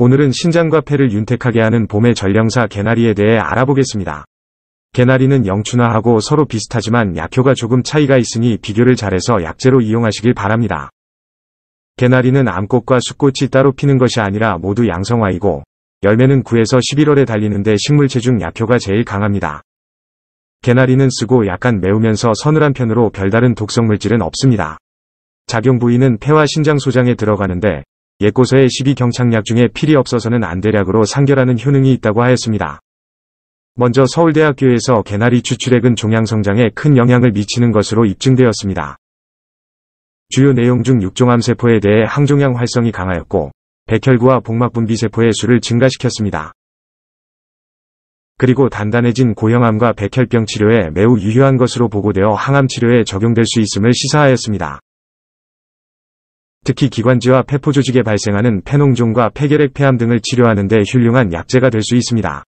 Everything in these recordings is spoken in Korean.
오늘은 신장과 폐를 윤택하게 하는 봄의 전령사 개나리에 대해 알아보겠습니다. 개나리는 영춘화하고 서로 비슷하지만 약효가 조금 차이가 있으니 비교를 잘해서 약재로 이용하시길 바랍니다. 개나리는 암꽃과 숯꽃이 따로 피는 것이 아니라 모두 양성화이고 열매는 9에서 11월에 달리는데 식물체 중 약효가 제일 강합니다. 개나리는 쓰고 약간 매우면서 서늘한 편으로 별다른 독성물질은 없습니다. 작용 부위는 폐와 신장 소장에 들어가는데 옛고서의 12경창약 중에 필이 없어서는 안 되략으로 상결하는 효능이 있다고 하였습니다. 먼저 서울대학교에서 개나리 추출액은 종양성장에 큰 영향을 미치는 것으로 입증되었습니다. 주요 내용 중 육종암세포에 대해 항종양 활성이 강하였고 백혈구와 복막분비세포의 수를 증가시켰습니다. 그리고 단단해진 고형암과 백혈병 치료에 매우 유효한 것으로 보고되어 항암 치료에 적용될 수 있음을 시사하였습니다. 특히 기관지와 폐포 조직에 발생하는 폐농종과 폐결핵 폐암 등을 치료하는 데 훌륭한 약재가 될 수 있습니다.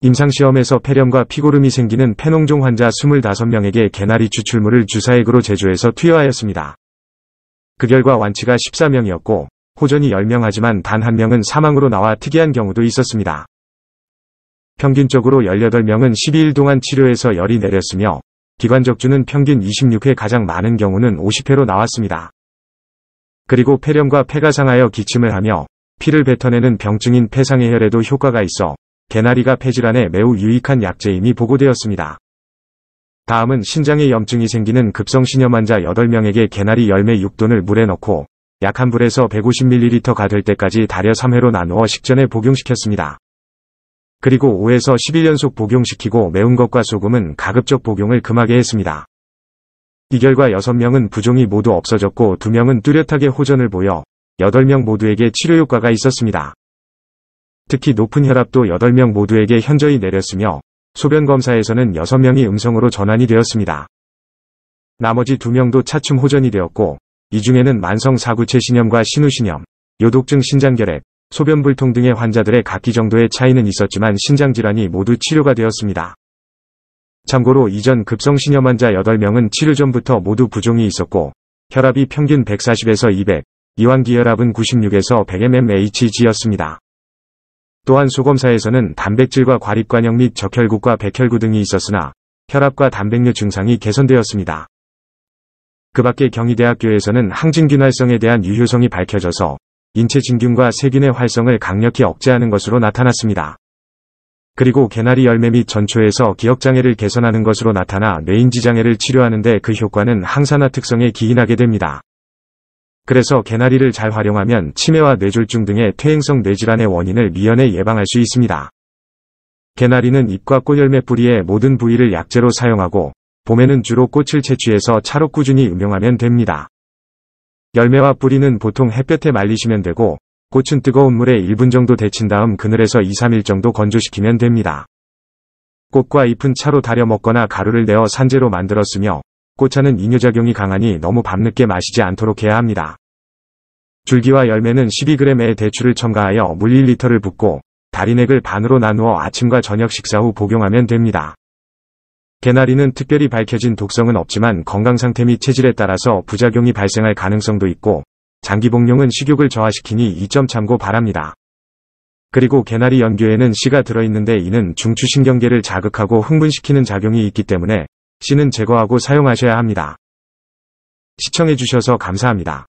임상시험에서 폐렴과 피고름이 생기는 폐농종 환자 25명에게 개나리 추출물을 주사액으로 제조해서 투여하였습니다. 그 결과 완치가 14명이었고 호전이 10명 하지만 단 한 명은 사망으로 나와 특이한 경우도 있었습니다. 평균적으로 18명은 12일 동안 치료해서 열이 내렸으며 기관적주는 평균 26회 가장 많은 경우는 50회로 나왔습니다. 그리고 폐렴과 폐가 상하여 기침을 하며 피를 뱉어내는 병증인 폐상의 혈에도 효과가 있어 개나리가 폐질환에 매우 유익한 약재임이 보고되었습니다. 다음은 신장에 염증이 생기는 급성신염 환자 8명에게 개나리 열매 6돈을 물에 넣고 약한 불에서 150ml가 될 때까지 달여 3회로 나누어 식전에 복용시켰습니다. 그리고 5에서 11연속 복용시키고 매운 것과 소금은 가급적 복용을 금하게 했습니다. 이 결과 6명은 부종이 모두 없어졌고 2명은 뚜렷하게 호전을 보여 8명 모두에게 치료 효과가 있었습니다. 특히 높은 혈압도 8명 모두에게 현저히 내렸으며 소변 검사에서는 6명이 음성으로 전환이 되었습니다. 나머지 2명도 차츰 호전이 되었고 이 중에는 만성 사구체 신염과 신우신염, 요독증 신장결핵, 소변불통 등의 환자들의 각기 정도의 차이는 있었지만 신장질환이 모두 치료가 되었습니다. 참고로 이전 급성신염 환자 8명은 치료 전부터 모두 부종이 있었고 혈압이 평균 140에서 200, 이완기 혈압은 96에서 100mmHg였습니다. 또한 소검사에서는 단백질과 과립관형 및 적혈구과 백혈구 등이 있었으나 혈압과 단백뇨 증상이 개선되었습니다. 그 밖에 경희대학교에서는 항진균 활성에 대한 유효성이 밝혀져서 인체 진균과 세균의 활성을 강력히 억제하는 것으로 나타났습니다. 그리고 개나리 열매 및 전초에서 기억장애를 개선하는 것으로 나타나 뇌인지장애를 치료하는데 그 효과는 항산화 특성에 기인하게 됩니다. 그래서 개나리를 잘 활용하면 치매와 뇌졸중 등의 퇴행성 뇌질환의 원인을 미연에 예방할 수 있습니다. 개나리는 잎과 꽃열매 뿌리의 모든 부위를 약재로 사용하고 봄에는 주로 꽃을 채취해서 차로 꾸준히 음용하면 됩니다. 열매와 뿌리는 보통 햇볕에 말리시면 되고 꽃은 뜨거운 물에 1분 정도 데친 다음 그늘에서 2-3일 정도 건조시키면 됩니다. 꽃과 잎은 차로 달여 먹거나 가루를 내어 산재로 만들었으며 꽃차는 이뇨작용이 강하니 너무 밤늦게 마시지 않도록 해야 합니다. 줄기와 열매는 12g의 대추를 첨가하여 물 1리터를 붓고 다리넥을 반으로 나누어 아침과 저녁 식사 후 복용하면 됩니다. 개나리는 특별히 밝혀진 독성은 없지만 건강상태 및 체질에 따라서 부작용이 발생할 가능성도 있고 장기복용은 식욕을 저하시키니 이점 참고 바랍니다. 그리고 개나리 연교에는 씨가 들어있는데 이는 중추신경계를 자극하고 흥분시키는 작용이 있기 때문에 씨는 제거하고 사용하셔야 합니다. 시청해주셔서 감사합니다.